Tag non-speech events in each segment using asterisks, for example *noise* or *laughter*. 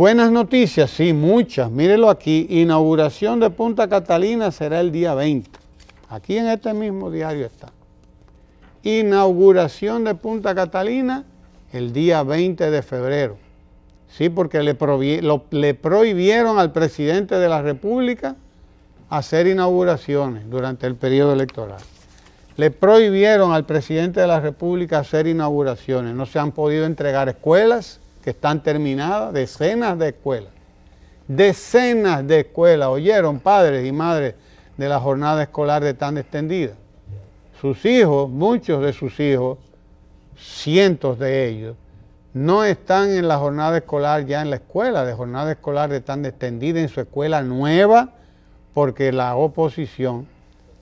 Buenas noticias, sí, muchas. Mírenlo aquí, inauguración de Punta Catalina será el día 20. Aquí en este mismo diario está. Inauguración de Punta Catalina el día 20 de febrero. Sí, porque le, le prohibieron al presidente de la República hacer inauguraciones durante el periodo electoral. Le prohibieron al presidente de la República hacer inauguraciones. No se han podido entregar escuelas, que están terminadas, decenas de escuelas. Decenas de escuelas, oyeron padres y madres de la jornada escolar de tan extendida. Sus hijos, muchos de sus hijos, cientos de ellos, no están en la jornada escolar ya en la escuela, de jornada escolar de tan extendida en su escuela nueva, porque la oposición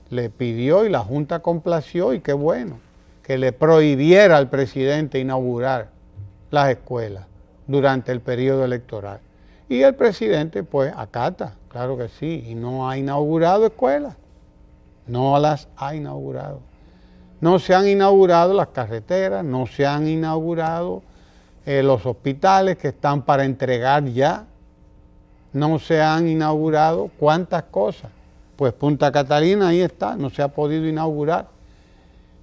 le pidió y la Junta complació y qué bueno, que le prohibiera al presidente inaugurar las escuelas durante el periodo electoral. Y el presidente pues acata, claro que sí, y no ha inaugurado escuelas, no las ha inaugurado. No se han inaugurado las carreteras, no se han inaugurado eh, los hospitales que están para entregar ya, no se han inaugurado cuántas cosas. Pues Punta Catalina ahí está, no se ha podido inaugurar.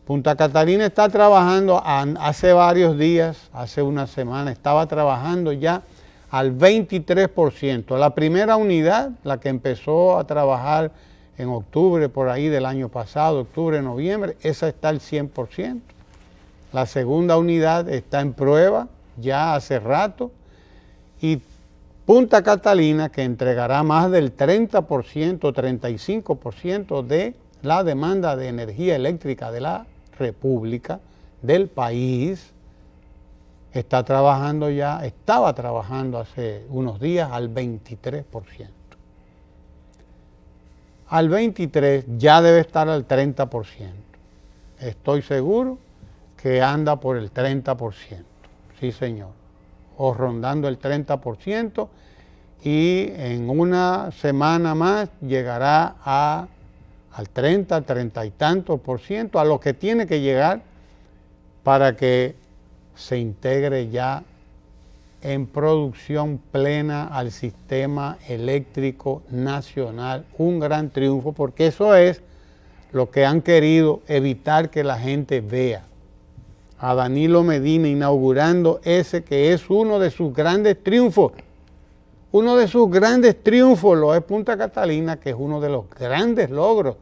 Punta Catalina está trabajando hace varios días, hace una semana, estaba trabajando ya al 23%. La primera unidad, la que empezó a trabajar en octubre, por ahí del año pasado, octubre, noviembre, esa está al 100%. La segunda unidad está en prueba ya hace rato y Punta Catalina, que entregará más del 30%, 35% de la demanda de energía eléctrica de la república, del país, está trabajando ya, estaba trabajando hace unos días al 23%. Al 23% ya debe estar al 30%. Estoy seguro que anda por el 30%, sí señor, o rondando el 30% y en una semana más llegará a al 30, 30 y tantos por ciento, a lo que tiene que llegar para que se integre ya en producción plena al sistema eléctrico nacional. Un gran triunfo, porque eso es lo que han querido evitar que la gente vea. A Danilo Medina inaugurando ese que es uno de sus grandes triunfos uno de sus grandes triunfos lo es Punta Catalina, que es uno de los grandes logros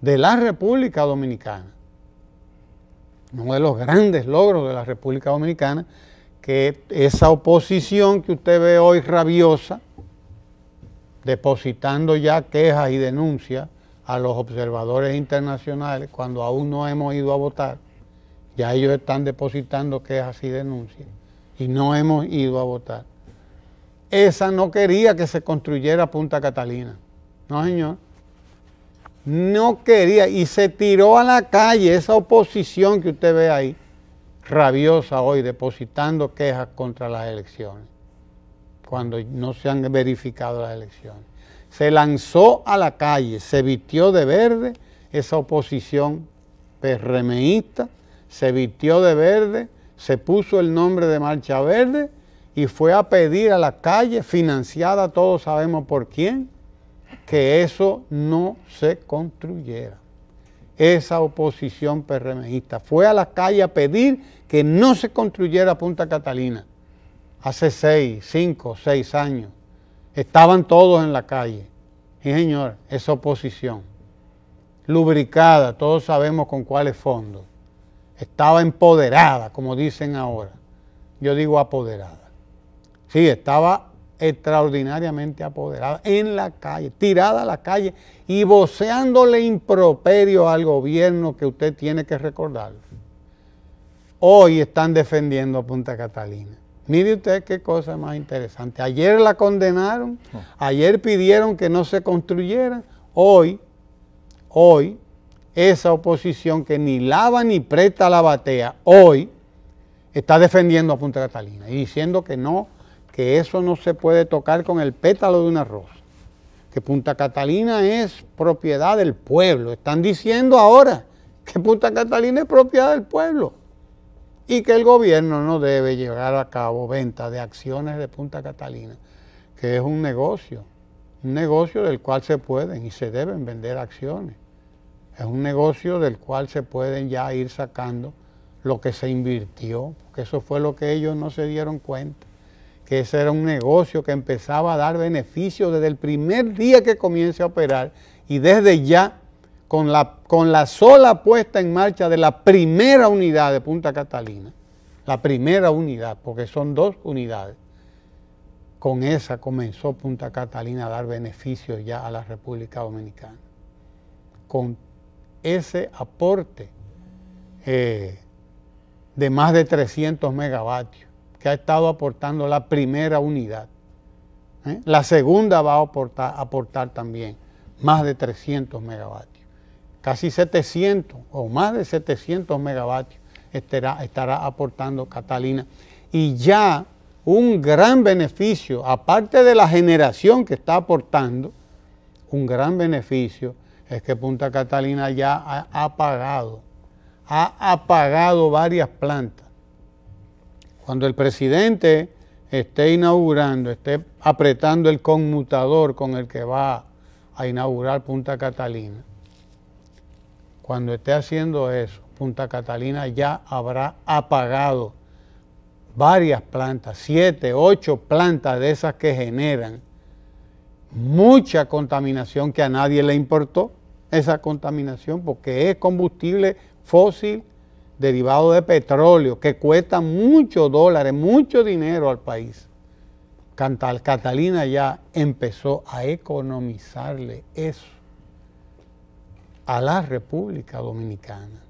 de la República Dominicana. Uno de los grandes logros de la República Dominicana, que esa oposición que usted ve hoy rabiosa, depositando ya quejas y denuncias a los observadores internacionales cuando aún no hemos ido a votar, ya ellos están depositando quejas y denuncias y no hemos ido a votar esa no quería que se construyera Punta Catalina. No, señor. No quería. Y se tiró a la calle esa oposición que usted ve ahí, rabiosa hoy, depositando quejas contra las elecciones, cuando no se han verificado las elecciones. Se lanzó a la calle, se vistió de verde esa oposición perremeísta, se vistió de verde, se puso el nombre de Marcha Verde y fue a pedir a la calle, financiada todos sabemos por quién, que eso no se construyera. Esa oposición perremejista. fue a la calle a pedir que no se construyera Punta Catalina. Hace seis, cinco, seis años. Estaban todos en la calle. Y señor, esa oposición, lubricada, todos sabemos con cuáles fondos, estaba empoderada, como dicen ahora. Yo digo apoderada. Sí, estaba extraordinariamente apoderada en la calle, tirada a la calle y voceándole improperio al gobierno que usted tiene que recordar. Hoy están defendiendo a Punta Catalina. Mire usted qué cosa más interesante. Ayer la condenaron, oh. ayer pidieron que no se construyera, hoy, hoy, esa oposición que ni lava ni presta la batea, hoy está defendiendo a Punta Catalina y diciendo que no que eso no se puede tocar con el pétalo de una rosa, que Punta Catalina es propiedad del pueblo. Están diciendo ahora que Punta Catalina es propiedad del pueblo y que el gobierno no debe llevar a cabo venta de acciones de Punta Catalina, que es un negocio, un negocio del cual se pueden y se deben vender acciones. Es un negocio del cual se pueden ya ir sacando lo que se invirtió, porque eso fue lo que ellos no se dieron cuenta que ese era un negocio que empezaba a dar beneficios desde el primer día que comience a operar y desde ya, con la, con la sola puesta en marcha de la primera unidad de Punta Catalina, la primera unidad, porque son dos unidades, con esa comenzó Punta Catalina a dar beneficios ya a la República Dominicana. Con ese aporte eh, de más de 300 megavatios que ha estado aportando la primera unidad. ¿eh? La segunda va a aportar, también más de 300 megavatios. Casi 700 o más de 700 megavatios estará, estará aportando Catalina. Y ya un gran beneficio, aparte de la generación que está aportando, un gran beneficio es que Punta Catalina ya ha apagado, ha apagado varias plantas cuando el presidente esté inaugurando, esté apretando el conmutador con el que va a inaugurar Punta Catalina, cuando esté haciendo eso, Punta Catalina ya habrá apagado varias plantas, siete, ocho plantas de esas que generan mucha contaminación que a nadie le importó, esa contaminación, porque es combustible fósil derivado de petróleo, que cuesta muchos dólares, mucho dinero al país. Catalina ya empezó a economizarle eso a la República Dominicana,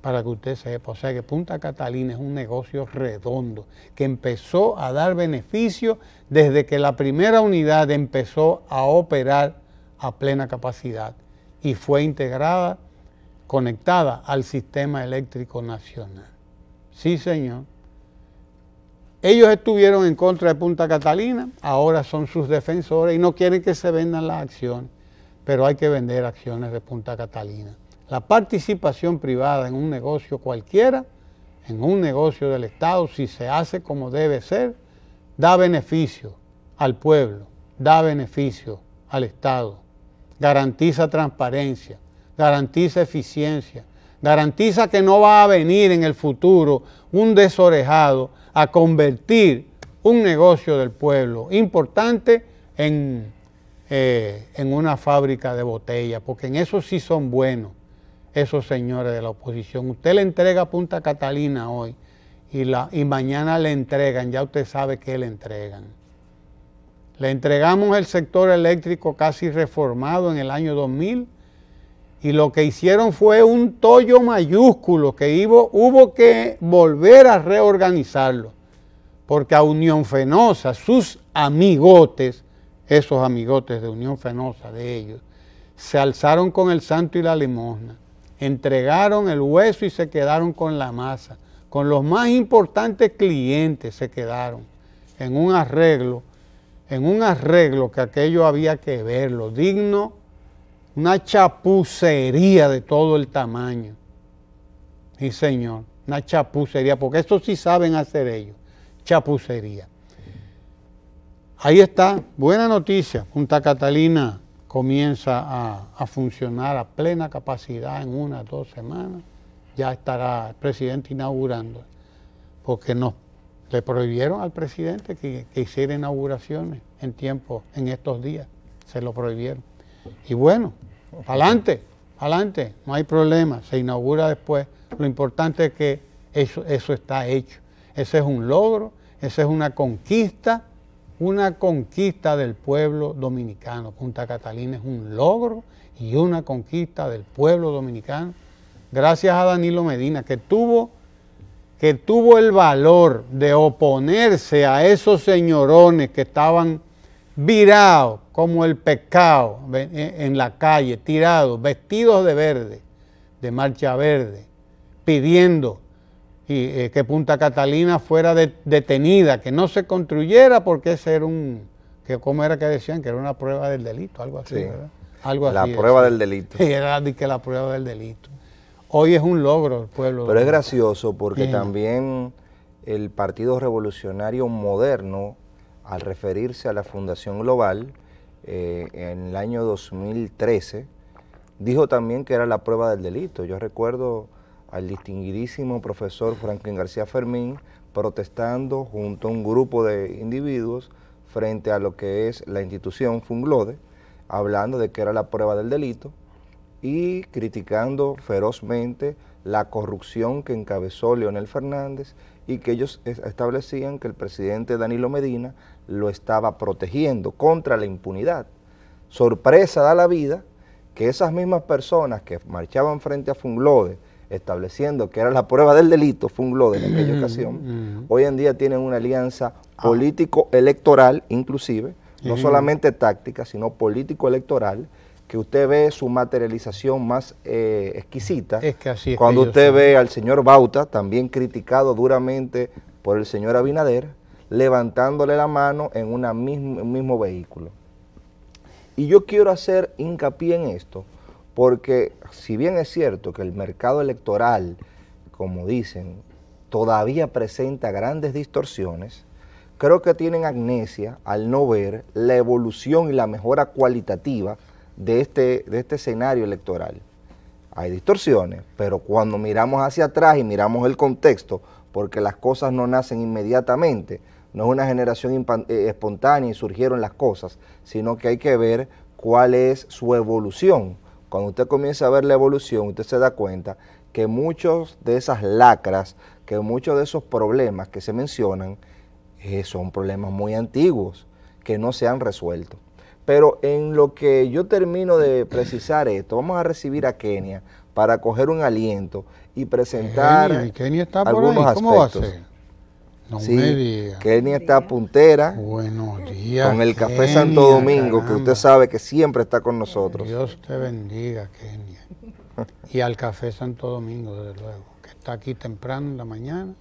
para que usted sepa. O sea que Punta Catalina es un negocio redondo que empezó a dar beneficio desde que la primera unidad empezó a operar a plena capacidad y fue integrada conectada al sistema eléctrico nacional. Sí, señor. Ellos estuvieron en contra de Punta Catalina, ahora son sus defensores y no quieren que se vendan las acciones, pero hay que vender acciones de Punta Catalina. La participación privada en un negocio cualquiera, en un negocio del Estado, si se hace como debe ser, da beneficio al pueblo, da beneficio al Estado, garantiza transparencia, garantiza eficiencia, garantiza que no va a venir en el futuro un desorejado a convertir un negocio del pueblo importante en, eh, en una fábrica de botellas, porque en eso sí son buenos esos señores de la oposición. Usted le entrega Punta Catalina hoy y, la, y mañana le entregan, ya usted sabe que le entregan. Le entregamos el sector eléctrico casi reformado en el año 2000 y lo que hicieron fue un tollo mayúsculo que hubo, hubo que volver a reorganizarlo, porque a Unión Fenosa, sus amigotes, esos amigotes de Unión Fenosa de ellos, se alzaron con el santo y la limosna, entregaron el hueso y se quedaron con la masa, con los más importantes clientes se quedaron en un arreglo, en un arreglo que aquello había que verlo, digno una chapucería de todo el tamaño. y señor. Una chapucería, porque eso sí saben hacer ellos. Chapucería. Ahí está. Buena noticia. Junta Catalina comienza a, funcionar a plena capacidad en unas dos semanas. Ya estará el presidente inaugurando. Porque no, le prohibieron al presidente que, hiciera inauguraciones en tiempo, en estos días. Se lo prohibieron. Y bueno, adelante, adelante, no hay problema, se inaugura después. Lo importante es que eso, eso está hecho. Ese es un logro, esa es una conquista, una conquista del pueblo dominicano. Punta Catalina es un logro y una conquista del pueblo dominicano. Gracias a Danilo Medina, que tuvo, que tuvo el valor de oponerse a esos señorones que estaban virado como el pescado e, en la calle, tirado, vestidos de verde, de marcha verde, pidiendo eh, que Punta Catalina fuera detenida, que no se construyera porque ese era un, que era que decían, que era una prueba del delito, algo así, ¿verdad? Algo la La prueba del delito. Y *laughs* era que la prueba del delito. Hoy es un logro el pueblo. Pero es gracioso porque también el Partido Revolucionario Moderno al referirse a la Fundación Global eh, en el año 2013, dijo también que era la prueba del delito. Yo recuerdo al distinguidísimo profesor Franklin García Fermín protestando junto a un grupo de individuos frente a lo que es la institución Funglode, hablando de que era la prueba del delito y criticando ferozmente la corrupción que encabezó Leonel Fernández y que ellos establecían que el presidente Danilo Medina lo estaba protegiendo contra la impunidad. Sorpresa da la vida que esas mismas personas que marchaban frente a Funglode, estableciendo que era la prueba del delito, Funglode en aquella ocasión, hoy en día tienen una alianza ah. político-electoral inclusive, no solamente táctica, sino político-electoral, que usted ve su materialización más eh, exquisita. Cuando usted ve al señor Bauta, también criticado duramente por el señor Abinader, levantándole la mano en un mismo vehículo. Y yo quiero hacer hincapié en esto, porque si bien es cierto que el mercado electoral, como dicen, todavía presenta grandes distorsiones, creo que tienen amnesia al no ver la evolución y la mejora cualitativa de este, de este escenario electoral. Hay distorsiones, pero cuando miramos hacia atrás y miramos el contexto, porque las cosas no nacen inmediatamente, no es una generación eh, espontánea y surgieron las cosas, sino que hay que ver cuál es su evolución. Cuando usted comienza a ver la evolución, usted se da cuenta que muchos de esas lacras, que muchos de esos problemas que se mencionan, eh, son problemas muy antiguos que no se han resuelto. Pero en lo que yo termino de precisar esto, vamos a recibir a Kenia para coger un aliento y presentar Kenia, Kenia está algunos por ahí. ¿Cómo Va a ser? sí, Kenia está puntera. Buenos días. Con el Café Santo Domingo, que usted sabe que siempre está con nosotros. Dios te bendiga, Kenia. y al Café Santo Domingo, desde luego, que está aquí temprano en la mañana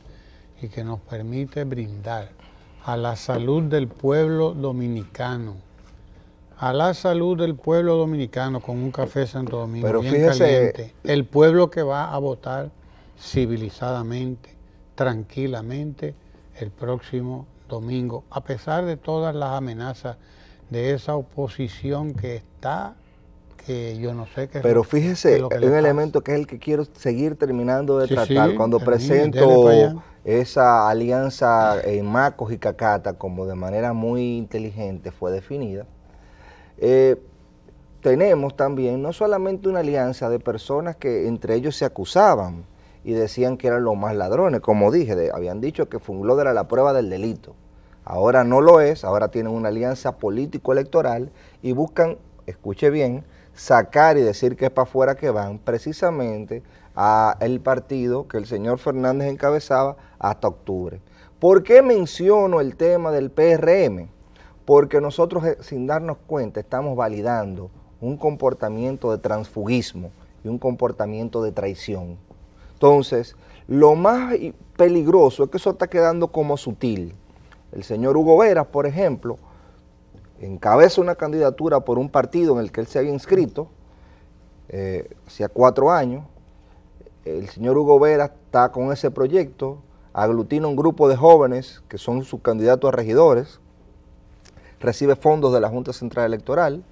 y que nos permite brindar a la salud del pueblo dominicano a la salud del pueblo dominicano con un café Santo Domingo Pero fíjese, El pueblo que va a votar civilizadamente, tranquilamente, el próximo domingo, a pesar de todas las amenazas de esa oposición que está, que yo no sé qué Pero fíjese, hay un elemento que es el que quiero seguir terminando de tratar. Cuando presento esa alianza en Macos y Cacata, como de manera muy inteligente fue definida, eh, tenemos también no solamente una alianza de personas que entre ellos se acusaban y decían que eran los más ladrones, como dije, habían dicho que Funglod era la prueba del delito. Ahora no lo es, ahora tienen una alianza político-electoral y buscan, escuche bien, sacar y decir que es para afuera que van precisamente a el partido que el señor Fernández encabezaba hasta octubre. ¿Por qué menciono el tema del PRM? porque nosotros eh, sin darnos cuenta estamos validando un comportamiento de transfugismo y un comportamiento de traición. Entonces, lo más peligroso es que eso está quedando como sutil. El señor Hugo Veras, por ejemplo, encabeza una candidatura por un partido en el que él se había inscrito eh, hacía cuatro años. El señor Hugo Veras está con ese proyecto, aglutina un grupo de jóvenes que son sus candidatos a regidores, recibe fondos de la Junta Central Electoral,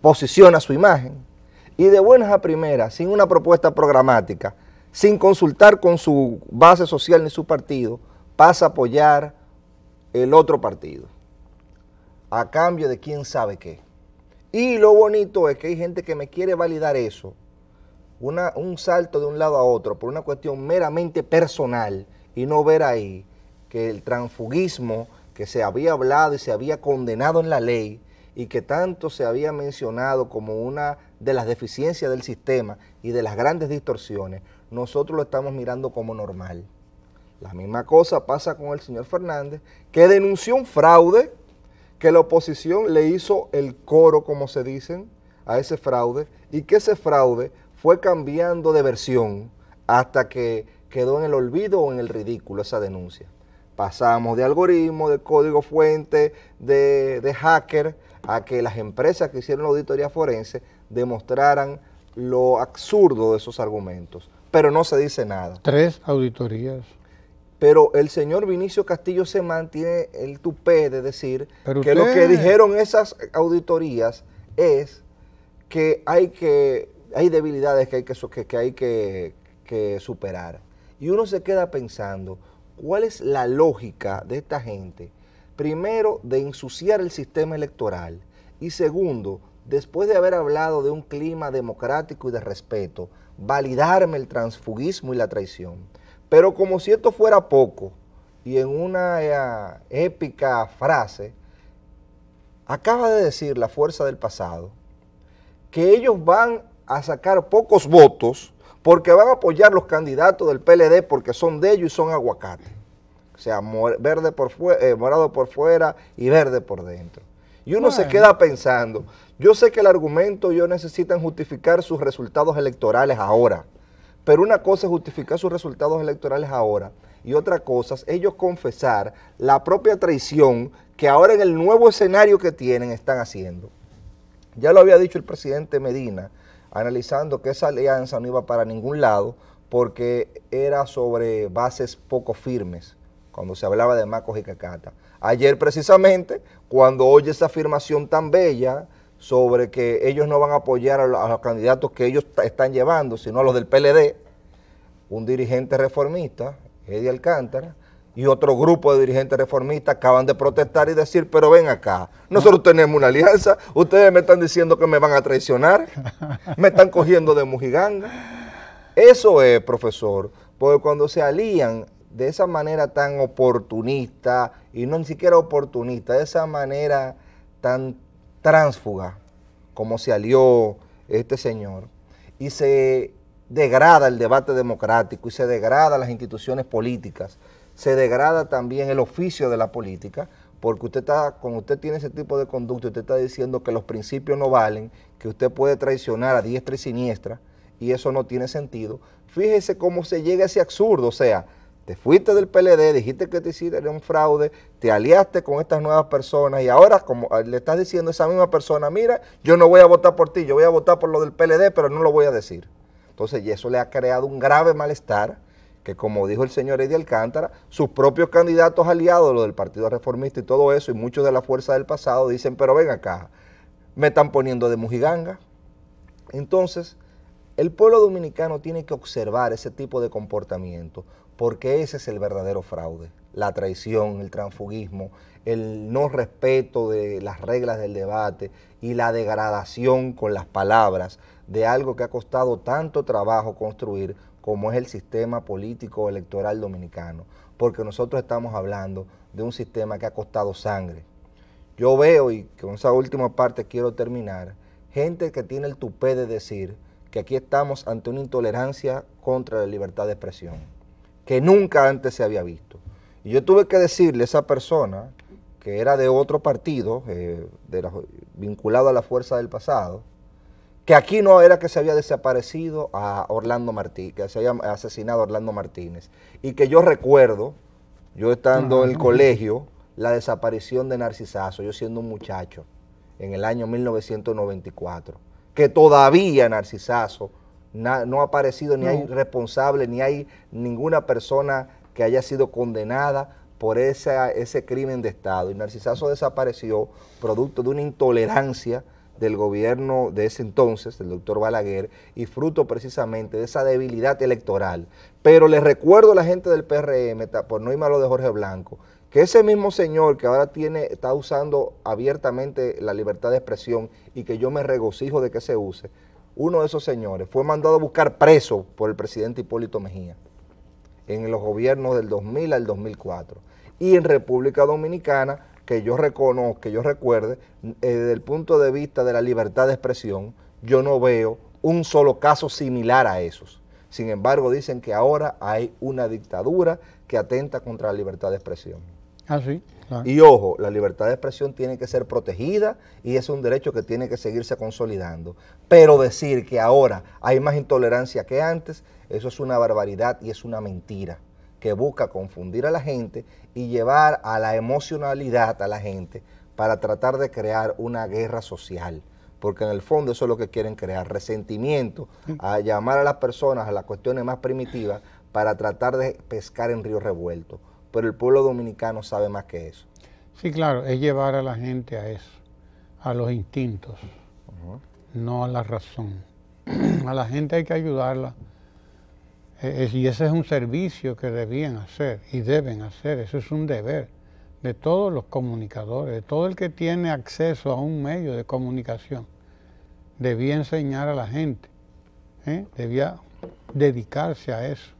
posiciona su imagen y de buenas a primeras, sin una propuesta programática, sin consultar con su base social ni su partido, pasa a apoyar el otro partido a cambio de quién sabe qué. Y lo bonito es que hay gente que me quiere validar eso, un salto de un lado a otro por una cuestión meramente personal y no ver ahí que el transfugismo que se había hablado y se había condenado en la ley y que tanto se había mencionado como una de las deficiencias del sistema y de las grandes distorsiones, nosotros lo estamos mirando como normal. La misma cosa pasa con el señor Fernández, que denunció un fraude que la oposición le hizo el coro, como se dicen, a ese fraude, y que ese fraude fue cambiando de versión hasta que quedó en el olvido o en el ridículo esa denuncia. Pasamos de algoritmo, de código fuente, de, hacker, a que las empresas que hicieron la auditoría forense demostraran lo absurdo de esos argumentos. Pero no se dice nada. Tres auditorías pero el señor Vinicio Castillo se mantiene el tupé de decir que lo que dijeron esas auditorías es que hay que hay debilidades que hay que hay que, que, superar. Y uno se queda pensando, ¿Cuál es la lógica de esta gente? Primero, de ensuciar el sistema electoral y segundo, después de haber hablado de un clima democrático y de respeto, validarme el transfugismo y la traición. Pero como si esto fuera poco, y en una eh, épica frase, acaba de decir la fuerza del pasado que ellos van a sacar pocos votos porque van a apoyar los candidatos del PLD porque son de ellos y son aguacate. O sea, verde por eh, morado por fuera y verde por dentro. Y uno se queda pensando, yo sé que el argumento ellos necesitan justificar sus resultados electorales ahora, pero una cosa es justificar sus resultados electorales ahora y otra cosa es ellos confesar la propia traición que ahora en el nuevo escenario que tienen están haciendo. Ya lo había dicho el presidente Medina, analizando que esa alianza no iba para ningún lado porque era sobre bases poco firmes, cuando se hablaba de Macos y Cacata. Ayer precisamente, cuando oye esa afirmación tan bella sobre que ellos no van a apoyar a los, candidatos que ellos están llevando, sino a los del PLD, un dirigente reformista, Eddie Alcántara, y otro grupo de dirigentes reformistas acaban de protestar y decir, pero ven acá, nosotros tenemos una alianza, ustedes me están diciendo que me van a traicionar, me están cogiendo de mujiganga. Eso es, profesor, porque cuando se alían de esa manera tan oportunista, y no ni siquiera oportunista, de esa manera tan tránsfuga como se alió este señor, y se degrada el debate democrático y se degrada las instituciones políticas, se degrada también el oficio de la política, porque usted está, cuando usted tiene ese tipo de conducta, usted está diciendo que los principios no valen, que usted puede traicionar a diestra y siniestra, y eso no tiene sentido. Fíjese cómo se llega a ese absurdo, o sea, te fuiste del PLD, dijiste que te hiciste un fraude, te aliaste con estas nuevas personas y ahora como ah, le estás diciendo a esa misma persona, mira, yo no voy a votar por ti, yo voy a votar por lo del PLD, pero no lo voy a decir. Entonces, y eso le ha creado un grave malestar que como dijo el señor Eddie Alcántara, sus propios candidatos aliados, los del Partido Reformista y todo eso, y muchos de la fuerza del pasado, dicen, pero ven acá, me están poniendo de mujiganga. Entonces, el pueblo dominicano tiene que observar ese tipo de comportamiento, porque ese es el verdadero fraude, la traición, el transfugismo, el no respeto de las reglas del debate y la degradación con las palabras de algo que ha costado tanto trabajo construir como es el sistema político electoral dominicano, porque nosotros estamos hablando de un sistema que ha costado sangre. Yo veo, y con esa última parte quiero terminar, gente que tiene el tupé de decir que aquí estamos ante una intolerancia contra la libertad de expresión, que nunca antes se había visto. Y yo tuve que decirle a esa persona, que era de otro partido, eh, vinculado a la fuerza del pasado, que aquí no era que se había desaparecido a Orlando Martínez, que se había asesinado a Orlando Martínez. Y que yo recuerdo, yo estando ah, en el colegio, la desaparición de Narcisazo, yo siendo un muchacho, en el año 1994, que todavía Narcisazo no ha aparecido, ni hay responsable, ni hay ninguna persona que haya sido condenada por ese crimen de Estado. Y Narcisazo desapareció producto de una intolerancia del gobierno de ese entonces, del doctor Balaguer, y fruto precisamente de esa debilidad electoral. Pero les recuerdo a la gente del PRM, por no ir malo de Jorge Blanco, que ese mismo señor que ahora tiene, está usando abiertamente la libertad de expresión y que yo me regocijo de que se use, uno de esos señores fue mandado a buscar preso por el presidente Hipólito Mejía en los gobiernos del 2000 al 2004. Y en República Dominicana que yo reconozco, que yo recuerde, eh, desde el punto de vista de la libertad de expresión, yo no veo un solo caso similar a esos. Sin embargo, dicen que ahora hay una dictadura que atenta contra la libertad de expresión. Ah, y ojo, la libertad de expresión tiene que ser protegida y es un derecho que tiene que seguirse consolidando. Pero decir que ahora hay más intolerancia que antes, eso es una barbaridad y es una mentira que busca confundir a la gente y llevar a la emocionalidad a la gente para tratar de crear una guerra social. Porque en el fondo eso es lo que quieren crear, resentimiento, a llamar a las personas a las cuestiones más primitivas para tratar de pescar en río revuelto. Pero el pueblo dominicano sabe más que eso. Sí, claro, es llevar a la gente a eso, a los instintos, no a la razón. *clears throat* A la gente hay que ayudarla eh, eh, y ese es un servicio que debían hacer y deben hacer, eso es un deber de todos los comunicadores, de todo el que tiene acceso a un medio de comunicación. Debía enseñar a la gente, ¿eh? debía dedicarse a eso.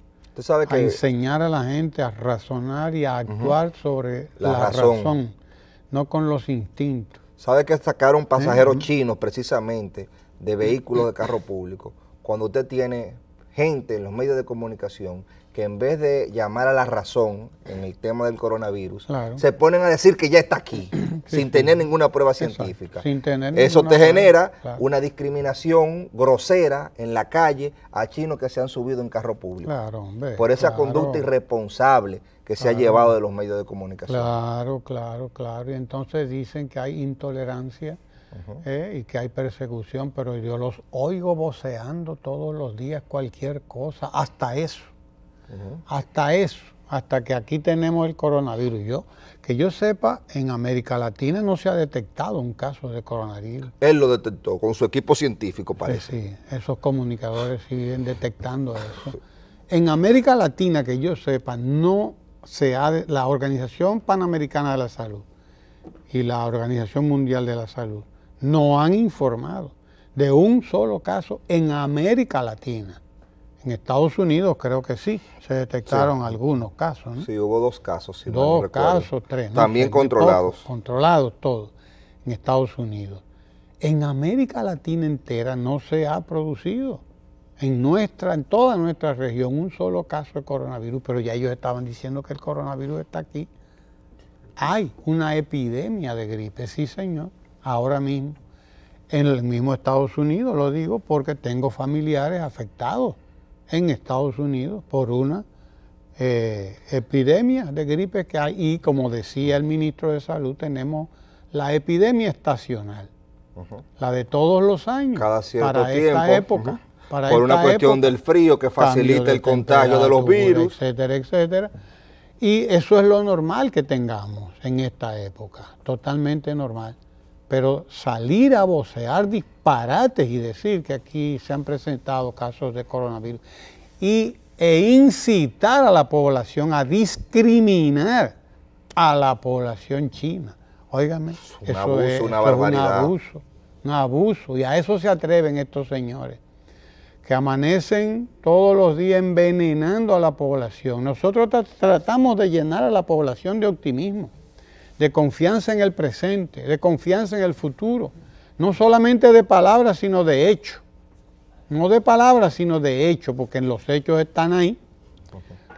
A enseñar a la gente a razonar y a actuar sobre la, razón. no con los instintos. sabe que sacaron pasajeros chinos precisamente de vehículos de carro público? Cuando usted tiene gente en los medios de comunicación que en vez de llamar a la razón en el tema del coronavirus, se ponen a decir que ya está aquí, *clears throat* sin tener ninguna prueba científica. Eso te genera una discriminación grosera en la calle a chinos que se han subido en carro público. por esa conducta irresponsable que se ha llevado de los medios de comunicación. Claro, claro, claro. Y entonces dicen que hay intolerancia ¿eh? y que hay persecución, pero yo los oigo voceando todos los días cualquier cosa, hasta eso, hasta eso, hasta que aquí tenemos el coronavirus. Yo, que yo sepa, en América Latina no se ha detectado un caso de coronavirus. Él lo detectó con su equipo científico, parece. Sí, esos comunicadores siguen detectando eso. En América Latina, que yo sepa, no se ha, la Organización Panamericana de la Salud y la Organización Mundial de la Salud no han informado de un solo caso en América Latina. En Estados Unidos creo que sí, se detectaron algunos casos. Sí, hubo dos casos, si Dos casos, tres. También controlados. controlados todos en Estados Unidos. En América Latina entera no se ha producido en nuestra, en toda nuestra región, un solo caso de coronavirus, pero ya ellos estaban diciendo que el coronavirus está aquí. Hay una epidemia de gripe, sí señor ahora mismo en el mismo Estados Unidos, lo digo porque tengo familiares afectados en Estados Unidos por una eh, epidemia de gripe que hay y como decía el ministro de Salud tenemos la epidemia estacional, la de todos los años, Cada cierto para esta época. por una cuestión del frío que facilita el contagio de los virus. Etcétera, etcétera. Y eso es lo normal que tengamos en esta época, totalmente normal pero salir a vocear disparates y decir que aquí se han presentado casos de coronavirus e incitar a la población a discriminar a la población china. Óigame, eso, es, una es un abuso, un abuso, y a eso se atreven estos señores que amanecen todos los días envenenando a la población. Nosotros tratamos de llenar a la población de optimismo de confianza en el presente, de confianza en el futuro, no solamente de palabras, sino de hecho, No de palabras, sino de hecho, porque los hechos están ahí.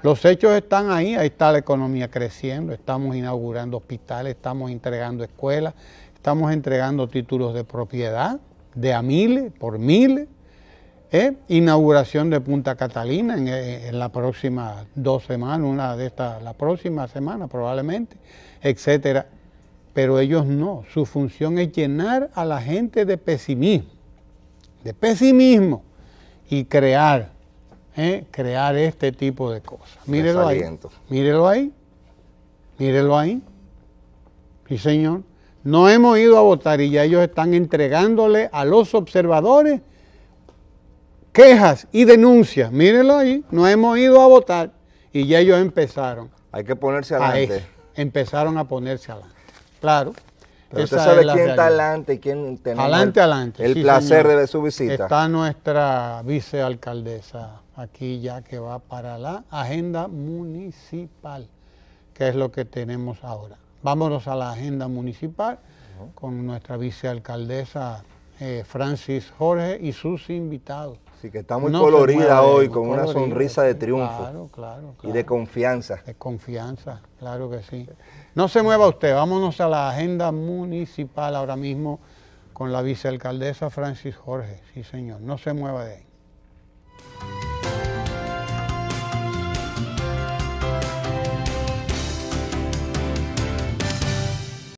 Los hechos están ahí, ahí está la economía creciendo, estamos inaugurando hospitales, estamos entregando escuelas, estamos entregando títulos de propiedad de a miles, por miles. ¿Eh? inauguración de Punta Catalina eh, en, la próxima dos semanas, una de estas, la próxima semana probablemente, etcétera. Pero ellos no, su función es llenar a la gente de pesimismo, de pesimismo y crear, ¿eh? crear este tipo de cosas. Mírelo ahí, mírelo ahí, mírelo ahí. Sí, señor. No hemos ido a votar y ya ellos están entregándole a los observadores quejas y denuncias. Mírenlo ahí, no hemos ido a votar y ya ellos empezaron. Hay que ponerse adelante. empezaron a ponerse adelante. Claro. Pero usted sabe quién está adelante y quién tenemos adelante, adelante. el placer de su visita. Está nuestra vicealcaldesa aquí ya que va para la agenda municipal, que es lo que tenemos ahora. Vámonos a la agenda municipal con nuestra vicealcaldesa eh, Francis Jorge y sus invitados. Así que está muy colorida hoy, con una sonrisa de triunfo. Claro, claro, Y de confianza. De confianza, claro que sí. No se mueva usted, vámonos a la agenda municipal ahora mismo con la vicealcaldesa Francis Jorge. Sí, señor, no se mueva de ahí.